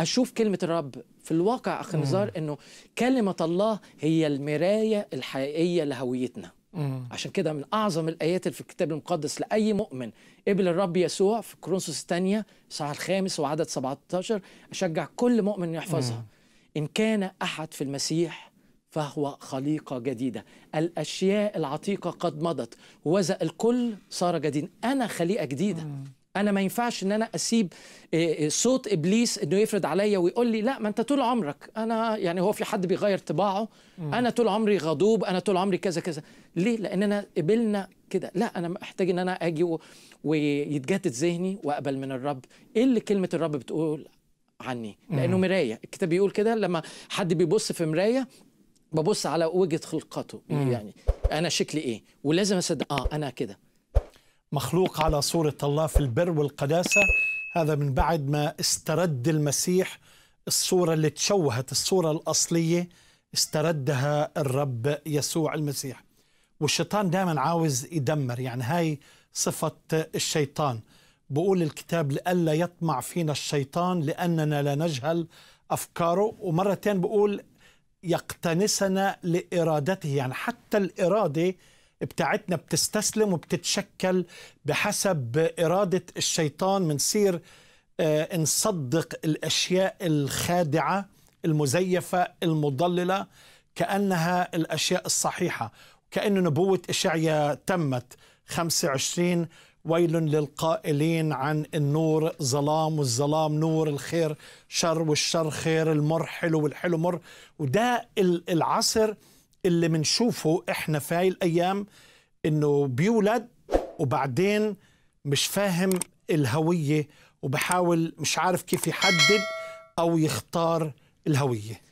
اشوف كلمه الرب في الواقع اخ نزار انه كلمه الله هي المرايه الحقيقيه لهويتنا عشان كده من اعظم الايات اللي في الكتاب المقدس لاي مؤمن قبل الرب يسوع في كرونسوس الثانيه الصحاح الخامس وعدد 17 اشجع كل مؤمن يحفظها ان كان احد في المسيح فهو خليقه جديده الاشياء العتيقه قد مضت وذا الكل صار جديد انا خليقه جديده انا ما ينفعش ان انا اسيب آه، آه، صوت ابليس انه يفرض عليا ويقول لي لا ما انت طول عمرك انا يعني هو في حد بيغير طباعه انا طول عمري غضوب انا طول عمري كذا كذا ليه لاننا قبلنا كده لا انا محتاج ان انا اجي و... ويتجدد ذهني واقبل من الرب ايه اللي كلمه الرب بتقول عني لانه مرايه الكتاب بيقول كده لما حد بيبص في مرايه ببص على وجهه خلقته يعني انا شكلي ايه ولازم اصدق اه انا كده مخلوق على صورة الله في البر والقداسة هذا من بعد ما استرد المسيح الصورة اللي تشوهت الصورة الأصلية استردها الرب يسوع المسيح والشيطان دائما عاوز يدمر يعني هاي صفة الشيطان بقول الكتاب لئلا يطمع فينا الشيطان لأننا لا نجهل أفكاره ومرتين بقول يقتنسنا لإرادته يعني حتى الإرادة بتاعتنا بتستسلم وبتتشكل بحسب إرادة الشيطان بنصير آه، نصدق الأشياء الخادعة المزيفة المضللة كأنها الأشياء الصحيحة كأن نبوة إشعيا تمت 25 ويل للقائلين عن النور ظلام والظلام نور الخير شر والشر خير المر حلو والحلو مر وده العصر اللي بنشوفه احنا في هاي الايام انه بيولد وبعدين مش فاهم الهويه وبحاول مش عارف كيف يحدد او يختار الهويه